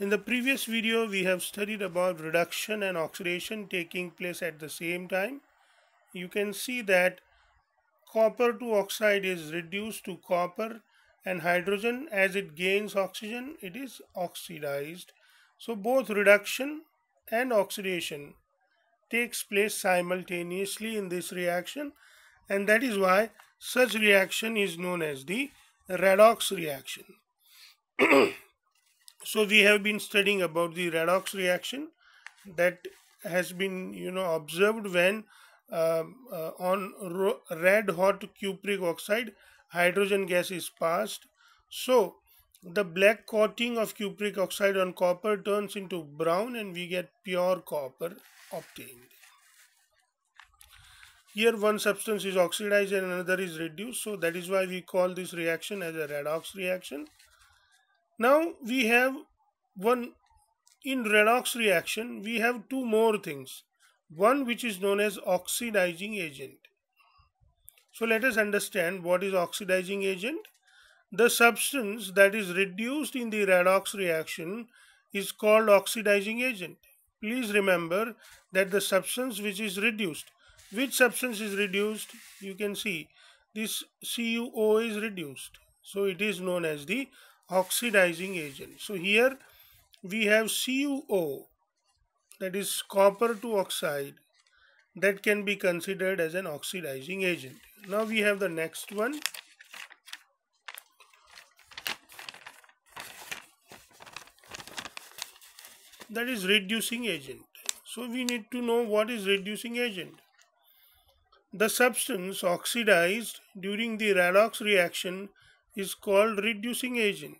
In the previous video, we have studied about reduction and oxidation taking place at the same time. You can see that copper to oxide is reduced to copper and hydrogen as it gains oxygen, it is oxidized. So both reduction and oxidation takes place simultaneously in this reaction and that is why such reaction is known as the redox reaction. so we have been studying about the redox reaction that has been you know observed when uh, uh, on red hot cupric oxide hydrogen gas is passed so the black coating of cupric oxide on copper turns into brown and we get pure copper obtained here one substance is oxidized and another is reduced so that is why we call this reaction as a redox reaction now we have one in Redox reaction, we have two more things. One which is known as oxidizing agent. So let us understand what is oxidizing agent. The substance that is reduced in the redox reaction is called oxidizing agent. Please remember that the substance which is reduced, which substance is reduced? You can see this CuO is reduced. So it is known as the oxidizing agent. So here we have CuO that is copper to oxide that can be considered as an oxidizing agent. Now we have the next one. that is reducing agent. So we need to know what is reducing agent. The substance oxidized during the redox reaction is called reducing agent.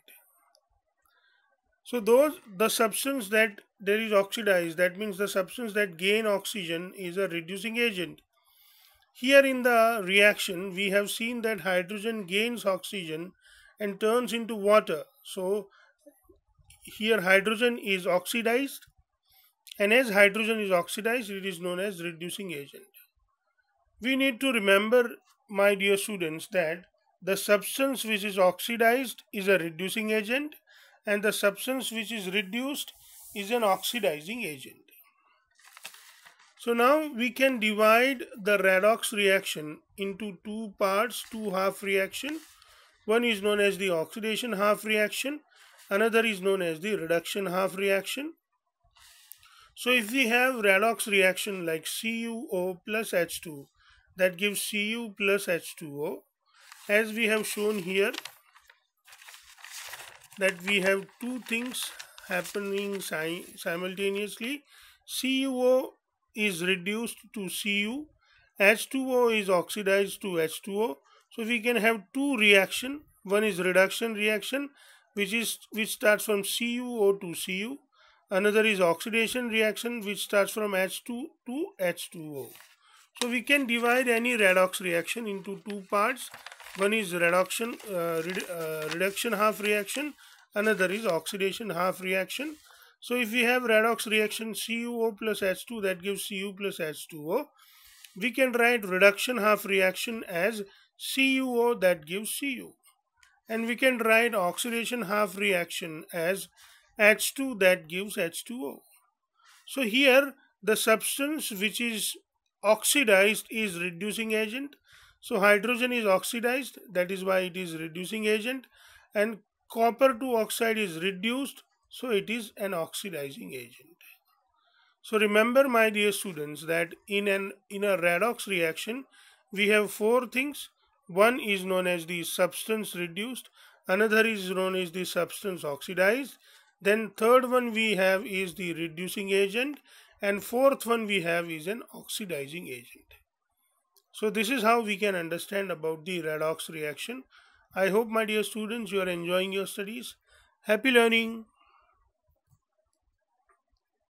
So those the substance that there is oxidized, that means the substance that gain oxygen is a reducing agent. Here in the reaction, we have seen that hydrogen gains oxygen and turns into water. So here hydrogen is oxidized and as hydrogen is oxidized, it is known as reducing agent. We need to remember, my dear students, that the substance which is oxidized is a reducing agent and the substance which is reduced is an oxidizing agent. So now we can divide the redox reaction into two parts, two half reaction. One is known as the oxidation half reaction, another is known as the reduction half reaction. So if we have redox reaction like CuO plus H2, that gives Cu plus H2O. As we have shown here, that we have two things happening si simultaneously. CuO is reduced to Cu, H2O is oxidized to H2O. So we can have two reaction. One is reduction reaction, which is which starts from CuO to Cu. Another is oxidation reaction, which starts from H2 to H2O. So we can divide any redox reaction into two parts one is reduction uh, red, uh, reduction half reaction another is oxidation half reaction so if we have redox reaction CuO plus H2 that gives Cu plus H2O we can write reduction half reaction as CuO that gives Cu and we can write oxidation half reaction as H2 that gives H2O so here the substance which is oxidized is reducing agent so hydrogen is oxidized that is why it is reducing agent and copper to oxide is reduced so it is an oxidizing agent. So remember my dear students that in an in a redox reaction we have four things. One is known as the substance reduced, another is known as the substance oxidized, then third one we have is the reducing agent and fourth one we have is an oxidizing agent. So this is how we can understand about the redox reaction. I hope my dear students you are enjoying your studies. Happy learning!